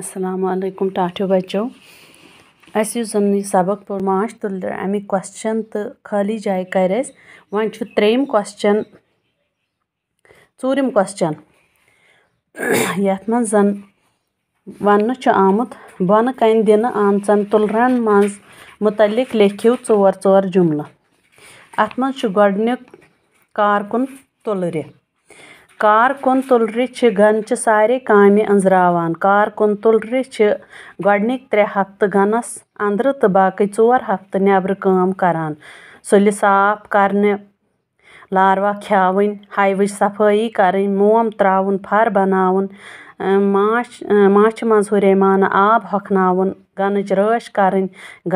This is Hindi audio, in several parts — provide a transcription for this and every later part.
اَسَلامُ ٹاٹھیو بَچو اَسہِ یُس زَن یہِ سبق پوٚر مانٛچھ تُل اَمِکۍ کوسچن تہٕ خٲلی جایہِ کَرِ اَسہِ وۄنۍ چھُ ترٛیٚیِم کوسچن ژوٗرِم کوسچن یَتھ منٛز زَن وَننہٕ چھُ آمُت بۄنہٕ کَنہِ دِنہٕ آمژَن تُلرَن منٛز مُتعلِق لیکھِو ژور ژور جُملہٕ اَتھ منٛز چھُ گۄڈٕنیُک کارکُن تُلرِ सारे अंजरावान गनस कारकु त तुरीची गारे कमि अज्र कारकुन तुल गोड् त्रे हफन अंद बफर का सफ करारखन हाय सफी कर मनवून मच मरेम आब हखन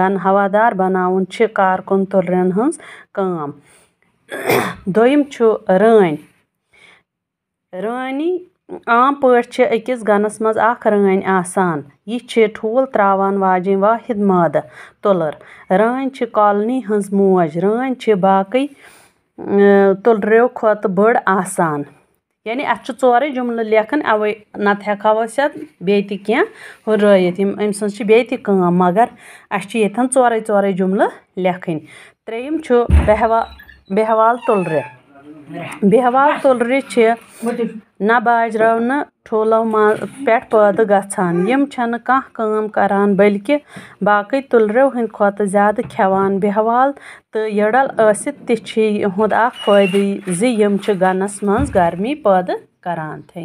गन हवादार बनावन रिंग गवदार हंस कारकुन तुलन हो र Rani aň poýerçi ekiz ganysmaz akyryňyň asan. Ýeçe tuwul trawan wajyň wahid mada dolar. Ranchi kalny hyzmu ajranchi baky tolreo e, kwat bird asan. Yani açı çoğarı cümle lekin avay natha kavasyat beytik ya hurra yetim imsan çi beytik kınga magar açı yetan çoğarı çoğarı cümle lekin treyim çu behava behaval بیٚہوال تُلرِ چھِ نَباجراونہٕ ٹھوٗلو پٮ۪ٹھ پٲدٕ گژھان یِم چھِنہٕ کانٛہہ کٲم کران بٔلکہِ باقٕے تُلرٮ۪و ہٕنٛدۍ کھۄتہٕ زیادٕ کھٮ۪وان بیٚہوال تہٕ یٔڈل ٲسِتھ تہِ چھِ یِہُنٛد اکھ فٲیدٕ زِ یِم چھِ گَنَس منٛز گرمی پٲدٕ کران تھینک